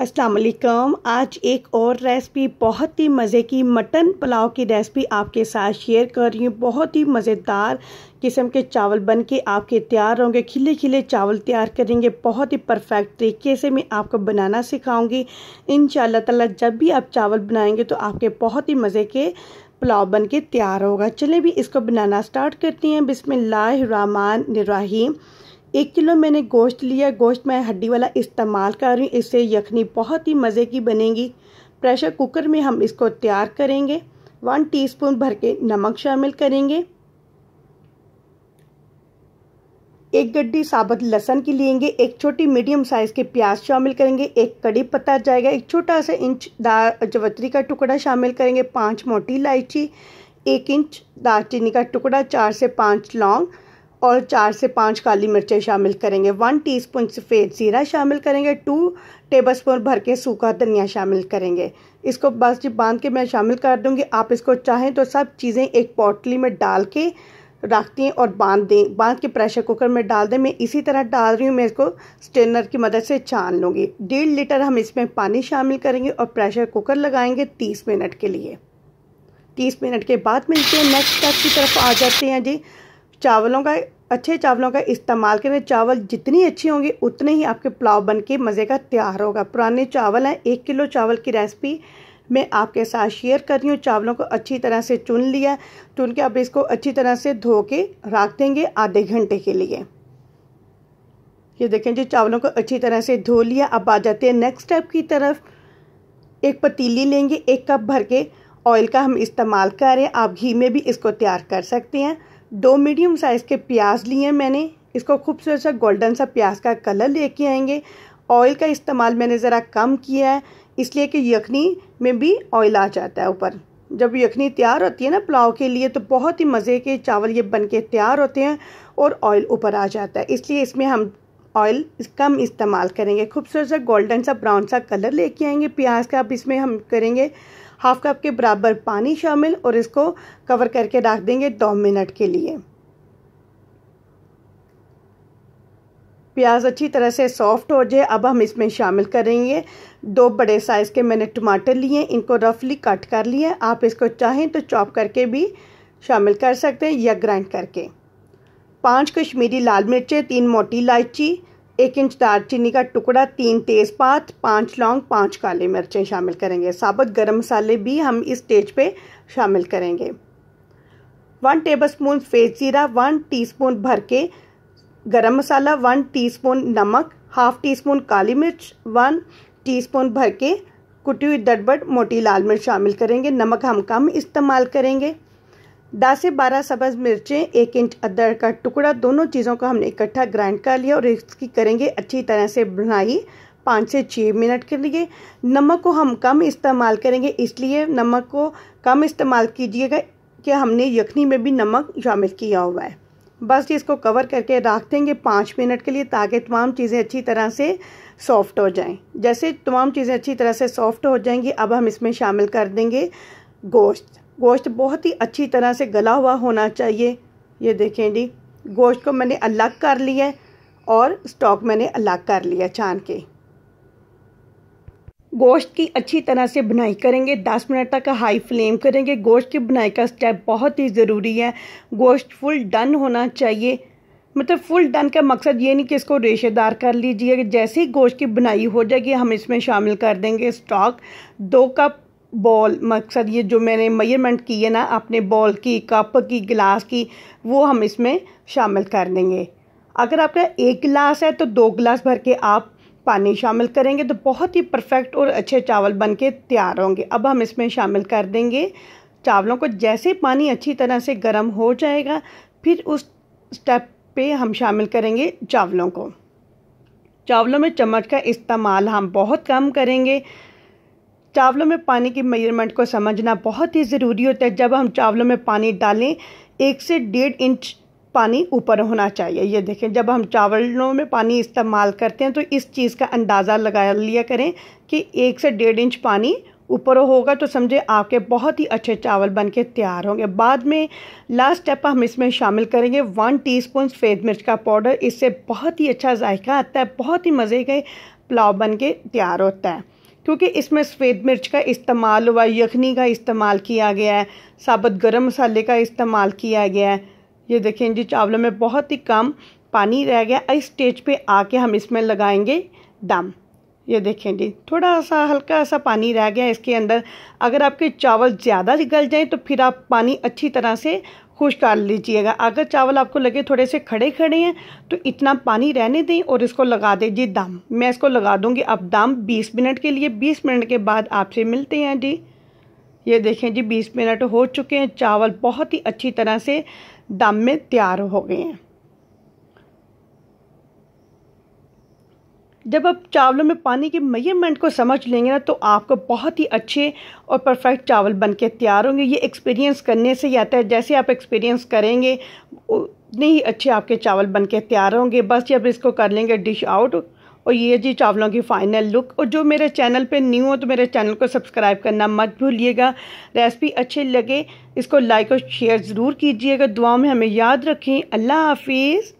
असलकम आज एक और रेसिपी बहुत ही मज़े की मटन पुलाव की रेसिपी आपके साथ शेयर कर रही हूँ बहुत ही मज़ेदार किस्म के चावल बन के आपके तैयार होंगे खिले खिले चावल तैयार करेंगे बहुत ही परफेक्ट तरीके से मैं आपको बनाना सिखाऊंगी इन ताला जब भी आप चावल बनाएंगे तो आपके बहुत ही मज़े के पुलाव बन के तैयार होगा चले भी इसको बनाना स्टार्ट करती हैं बिसमिल्लर एक किलो मैंने गोश्त लिया गोश्त मैं हड्डी वाला इस्तेमाल कर रही हूँ इससे यखनी बहुत ही मज़े की बनेगी प्रेशर कुकर में हम इसको तैयार करेंगे वन टीस्पून भर के नमक शामिल करेंगे एक गड्ढी साबुत लहसन की लेंगे एक छोटी मीडियम साइज़ के प्याज शामिल करेंगे एक कड़ी पत्ता जाएगा एक छोटा सा इंच दार जवतरी का टुकड़ा शामिल करेंगे पाँच मोटी इलायची एक इंच दालचीनी का टुकड़ा चार से पाँच लौंग और चार से पाँच काली मिर्चें शामिल करेंगे वन टीस्पून सफ़ेद ज़ीरा शामिल करेंगे टू टेबलस्पून भर के सूखा धनिया शामिल करेंगे इसको बस जी बांध के मैं शामिल कर दूंगी आप इसको चाहें तो सब चीज़ें एक पोटली में डाल के रख दें और बांध दें बांध के प्रेशर कुकर में डाल दें मैं इसी तरह डाल रही हूँ मैं इसको स्टेनर की मदद से छान लूँगी डेढ़ लीटर हम इसमें पानी शामिल करेंगे और प्रेशर कुकर लगाएँगे तीस मिनट के लिए तीस मिनट के बाद मिलते हैं नेक्स्ट स्टेप की तरफ आ जाते हैं जी चावलों का अच्छे चावलों का इस्तेमाल करें चावल जितनी अच्छी होंगी उतने ही आपके पुलाव बन के मज़े का तैयार होगा पुराने चावल हैं एक किलो चावल की रेसिपी मैं आपके साथ शेयर कर रही हूँ चावलों को अच्छी तरह से चुन लिया चुन के अब इसको अच्छी तरह से धो के रख देंगे आधे घंटे के लिए ये देखें जी चावलों को अच्छी तरह से धो लिया अब आ जाते हैं नेक्स्ट स्टेप की तरफ एक पतीली लेंगे एक कप भर के ऑयल का हम इस्तेमाल करें आप घी में भी इसको तैयार कर सकते हैं दो मीडियम साइज़ के प्याज लिए मैंने इसको खूबसूरत सा गोल्डन सा प्याज का कलर लेके आएंगे ऑयल का इस्तेमाल मैंने ज़रा कम किया है इसलिए कि यखनी में भी ऑयल आ जाता है ऊपर जब यखनी तैयार होती है ना पुलाव के लिए तो बहुत ही मज़े के चावल ये बन के तैयार होते हैं और ऑयल ऊपर आ जाता है इसलिए इसमें हम ऑयल कम इस्तेमाल करेंगे खूबसूरत सा गोल्डन सा ब्राउन सा कलर लेके आएंगे प्याज का अब इसमें हम करेंगे हाफ कप के बराबर पानी शामिल और इसको कवर करके रख देंगे दो मिनट के लिए प्याज अच्छी तरह से सॉफ्ट हो जाए अब हम इसमें शामिल करेंगे दो बड़े साइज़ के मैंने टमाटर लिए इनको रफली कट कर लिए आप इसको चाहें तो चॉप करके भी शामिल कर सकते हैं या ग्राइंड करके पांच कश्मीरी लाल मिर्चें तीन मोटी इलायची एक इंच दालचीनी का टुकड़ा तीन तेज़पात पाँच लौंग पाँच काले मिर्चें शामिल करेंगे साबुत गरम मसाले भी हम इस स्टेज पे शामिल करेंगे वन टेबलस्पून फेस जीरा वन टीस्पून भर के गरम मसाला वन टीस्पून नमक हाफ टी स्पून काली मिर्च वन टीस्पून भर के कुटी हुई दड़बड़ मोटी लाल मिर्च शामिल करेंगे नमक हम कम इस्तेमाल करेंगे दस से बारह सब्ज मिर्चें एक इंच अदरक का टुकड़ा दोनों चीज़ों को हमने इकट्ठा ग्राइंड कर लिया और इसकी करेंगे अच्छी तरह से बनाई पाँच से छः मिनट के लिए नमक को हम कम इस्तेमाल करेंगे इसलिए नमक को कम इस्तेमाल कीजिएगा कि हमने यखनी में भी नमक शामिल किया हुआ है बस इसको कवर करके रख देंगे पाँच मिनट के लिए ताकि तमाम चीज़ें अच्छी तरह से सॉफ्ट हो जाएं जैसे तमाम चीज़ें अच्छी तरह से सॉफ्ट हो जाएंगी अब हम इसमें शामिल कर देंगे गोश्त गोश्त बहुत ही अच्छी तरह से गला हुआ होना चाहिए ये देखें जी गोश्त को मैंने अलग कर लिया है और स्टॉक मैंने अलग कर लिया छान के गोश्त की अच्छी तरह से बुनाई करेंगे 10 मिनट तक हाई फ्लेम करेंगे गोश्त की बुनाई का स्टेप बहुत ही ज़रूरी है गोश्त फुल डन होना चाहिए मतलब फुल डन का मकसद ये नहीं कि इसको रेशेदार कर लीजिए जैसे ही गोश्त की बुनाई हो जाएगी हम इसमें शामिल कर देंगे स्टॉक दो कप बॉल मकसद ये जो मैंने मेजरमेंट की है ना अपने बॉल की कप की गिलास की वो हम इसमें शामिल कर देंगे अगर आपका एक गिलास है तो दो गिलास भर के आप पानी शामिल करेंगे तो बहुत ही परफेक्ट और अच्छे चावल बन के तैयार होंगे अब हम इसमें शामिल कर देंगे चावलों को जैसे पानी अच्छी तरह से गर्म हो जाएगा फिर उस स्टेप पे हम शामिल करेंगे चावलों को चावलों में चम्मच का इस्तेमाल हम बहुत कम करेंगे चावलों में पानी की मेजरमेंट को समझना बहुत ही ज़रूरी होता है जब हम चावलों में पानी डालें एक से डेढ़ इंच पानी ऊपर होना चाहिए ये देखें जब हम चावलों में पानी इस्तेमाल करते हैं तो इस चीज़ का अंदाज़ा लगा लिया करें कि एक से डेढ़ इंच पानी ऊपर होगा तो समझे आपके बहुत ही अच्छे चावल बन के तैयार होंगे बाद में लास्ट स्टेप हम इसमें शामिल करेंगे वन टीस्पून सफ़ेद मिर्च का पाउडर इससे बहुत ही अच्छा जायका आता है बहुत ही मज़े के पुलाव बन के तैयार होता है क्योंकि इसमें सफ़ेद मिर्च का इस्तेमाल हुआ यखनी का इस्तेमाल किया गया है साबुत गर्म मसाले का इस्तेमाल किया गया है ये देखें जी चावलों में बहुत ही कम पानी रह गया इस स्टेज पे आके हम इसमें लगाएंगे दम ये देखें जी थोड़ा सा हल्का सा पानी रह गया इसके अंदर अगर आपके चावल ज़्यादा गल जाएँ तो फिर आप पानी अच्छी तरह से खुश कर लीजिएगा अगर चावल आपको लगे थोड़े से खड़े खड़े हैं तो इतना पानी रहने दें और इसको लगा दें जी दम मैं इसको लगा दूँगी अब दम बीस मिनट के लिए बीस मिनट के बाद आपसे मिलते हैं जी ये देखें जी बीस मिनट हो चुके हैं चावल बहुत ही अच्छी तरह से दम में तैयार हो गए हैं जब आप चावलों में पानी के मेजरमेंट को समझ लेंगे ना तो आपको बहुत ही अच्छे और परफेक्ट चावल बन के तैयार होंगे ये एक्सपीरियंस करने से ही आता है जैसे आप एक्सपीरियंस करेंगे उतने ही अच्छे आपके चावल बन के तैयार होंगे बस जब इसको कर लेंगे डिश आउट और ये जी चावलों की फ़ाइनल लुक और जो मेरे चैनल पे न्यू हो तो मेरे चैनल को सब्सक्राइब करना मत भूलिएगा रेसिपी अच्छी लगे इसको लाइक और शेयर ज़रूर कीजिएगा दुआ में हमें याद रखें अल्लाह हाफिज़